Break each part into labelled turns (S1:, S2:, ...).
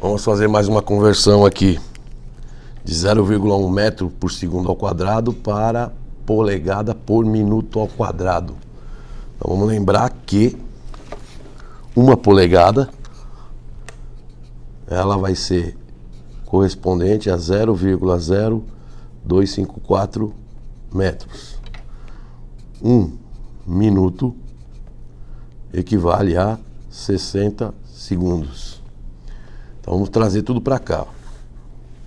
S1: Vamos fazer mais uma conversão aqui de 0,1 metro por segundo ao quadrado para polegada por minuto ao quadrado. Então vamos lembrar que uma polegada ela vai ser correspondente a 0,0 254 metros. Um minuto equivale a 60 segundos. Então vamos trazer tudo para cá.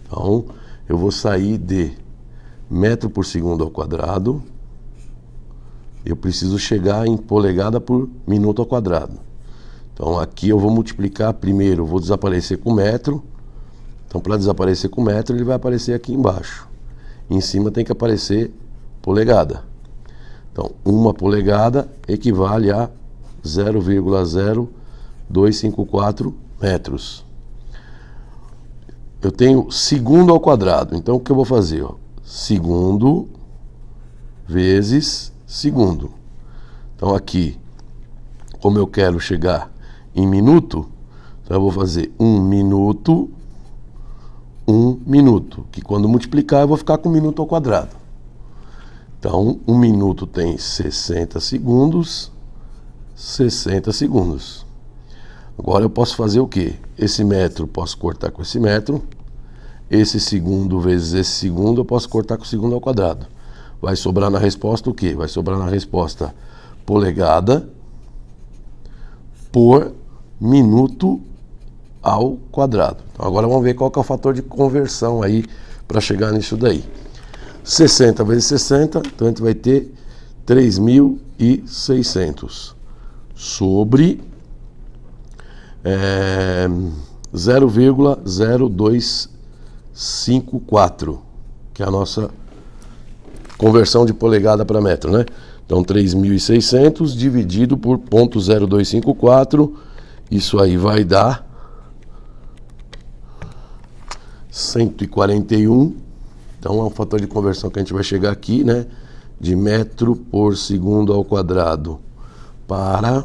S1: Então eu vou sair de metro por segundo ao quadrado. Eu preciso chegar em polegada por minuto ao quadrado. Então aqui eu vou multiplicar primeiro, vou desaparecer com metro. Então para desaparecer com metro ele vai aparecer aqui embaixo em cima tem que aparecer polegada. Então, uma polegada equivale a 0,0254 metros. Eu tenho segundo ao quadrado. Então, o que eu vou fazer? Segundo vezes segundo. Então, aqui, como eu quero chegar em minuto, então eu vou fazer um minuto um minuto, que quando multiplicar eu vou ficar com um minuto ao quadrado. Então, um minuto tem 60 segundos, 60 segundos. Agora eu posso fazer o quê? Esse metro posso cortar com esse metro, esse segundo vezes esse segundo eu posso cortar com o segundo ao quadrado. Vai sobrar na resposta o quê? Vai sobrar na resposta polegada por minuto ao quadrado. Então, agora vamos ver qual é o fator de conversão aí para chegar nisso daí. 60 vezes 60, então a gente vai ter 3.600 sobre é, 0,0254, que é a nossa conversão de polegada para metro, né? Então 3.600 dividido por 0,0254, isso aí vai dar 141. Então é um fator de conversão que a gente vai chegar aqui, né? De metro por segundo ao quadrado para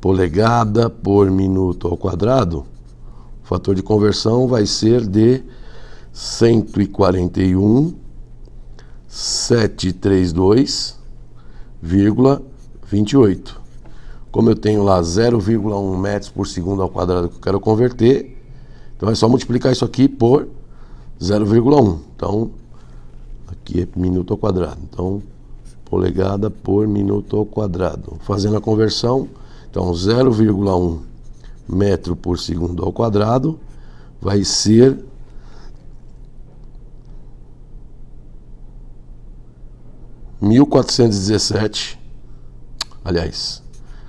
S1: polegada por minuto ao quadrado. O fator de conversão vai ser de 141 732 28. Como eu tenho lá 0,1 metros por segundo ao quadrado que eu quero converter, então é só multiplicar isso aqui por 0,1. Então, aqui é minuto ao quadrado. Então, polegada por minuto ao quadrado. Fazendo a conversão, então 0,1 metro por segundo ao quadrado vai ser mil quatrocentos dezessete, aliás,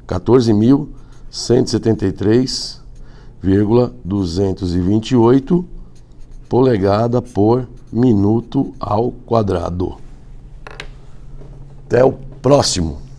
S1: 14.173 mil cento e setenta e três oito polegada por minuto ao quadrado. Até o próximo!